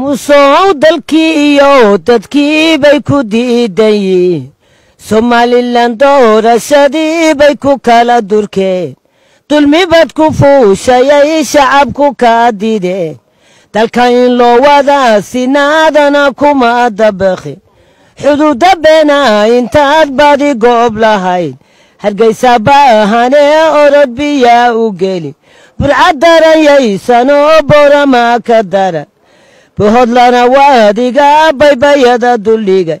musow dalkii iyo dadkii bay ku diidayiin somalilan doorashadii bay ku kala durkeen dulmi baad ku fuushayay shacabku ka dideen dalka in loo wadaa sinaadana kuma dabakhin xuduudda beenaa intaad baadi goob lahayd hargaysa baahanee orod biyaa u geli burcad daran boorama ka daran bahodlana waadiga baybayada duldhigay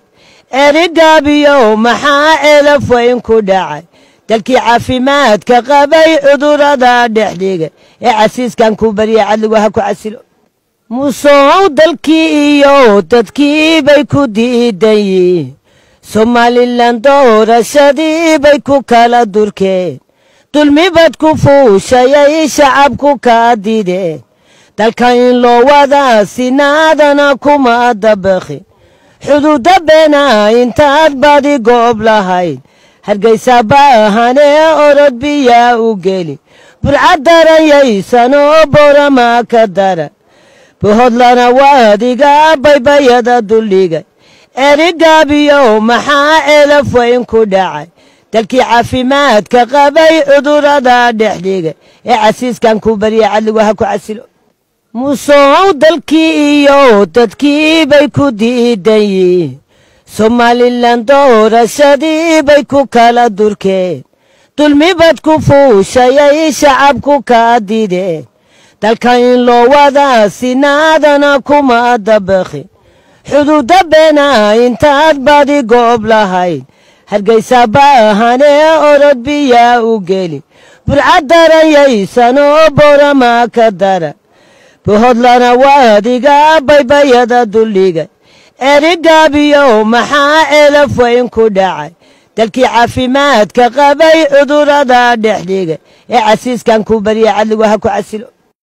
erigaabiyow maxaa ceelaf ku dhacay dalkii caafimaadka qabay cudurada dhigay ee casiiskan ku baryay cadligu ha ku casilo musow dalkii iyo dadkii bay ku diidan soomaalilan doorashadii bay ku kala durkeen dulmibad ku fuushayay shacabku ka dideen dalka in loo wadaa sinaadana kuma dabakhi xuduuda bena intaad badi goob lahayd hargaysa baahanee orod biyaa u geli burcad daranyaysan oo borama ka dara bohodlana waadiga baybayada dulligay erigaabiyow maxaa elaf ku dhacay dalkii caafimaadka qabay cudurada dhexdhigay ee casiiskan ku barya cadligu ha ku casilo musow dalkii iyo dadkii bay ku diidayiin somalilan doorashadii bay ku kala durkeen dulmibad ku fuushayay shacabku ka dideen dalka in loo wadaa sinaadana kuma dabakhin xuduudda beena intaad baadi goob lahayd hargaysa baahanee orod biyaa u geli burcad daranyaysanoo boorama ka dara bahodlana waadiga baybayada dulliga erigaabiyow maxaa elaf weyn ku dhacay dalkii caafimaadka qabay cudurada dhexdhiga ee casiiskan kuu barya cadligu ha ku casilo